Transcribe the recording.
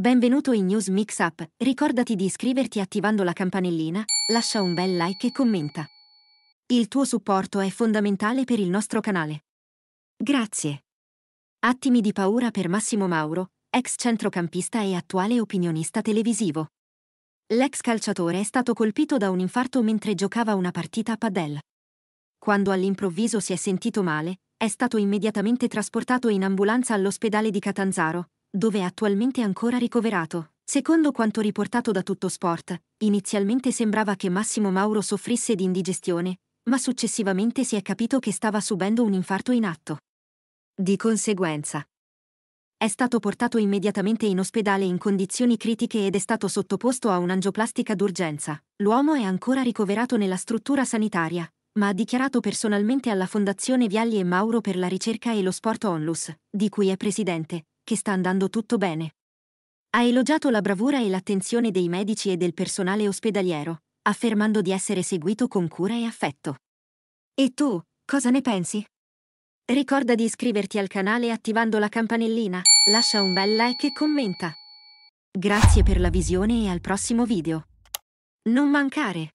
Benvenuto in News Mix Up, ricordati di iscriverti attivando la campanellina, lascia un bel like e commenta. Il tuo supporto è fondamentale per il nostro canale. Grazie. Attimi di paura per Massimo Mauro, ex centrocampista e attuale opinionista televisivo. L'ex calciatore è stato colpito da un infarto mentre giocava una partita a padel. Quando all'improvviso si è sentito male, è stato immediatamente trasportato in ambulanza all'ospedale di Catanzaro, dove è attualmente ancora ricoverato. Secondo quanto riportato da Tutto Sport, inizialmente sembrava che Massimo Mauro soffrisse di indigestione, ma successivamente si è capito che stava subendo un infarto in atto. Di conseguenza, è stato portato immediatamente in ospedale in condizioni critiche ed è stato sottoposto a un'angioplastica d'urgenza. L'uomo è ancora ricoverato nella struttura sanitaria, ma ha dichiarato personalmente alla Fondazione Vialli e Mauro per la ricerca e lo sport Onlus, di cui è presidente, che sta andando tutto bene. Ha elogiato la bravura e l'attenzione dei medici e del personale ospedaliero, affermando di essere seguito con cura e affetto. E tu, cosa ne pensi? Ricorda di iscriverti al canale attivando la campanellina, lascia un bel like e commenta. Grazie per la visione e al prossimo video. Non mancare!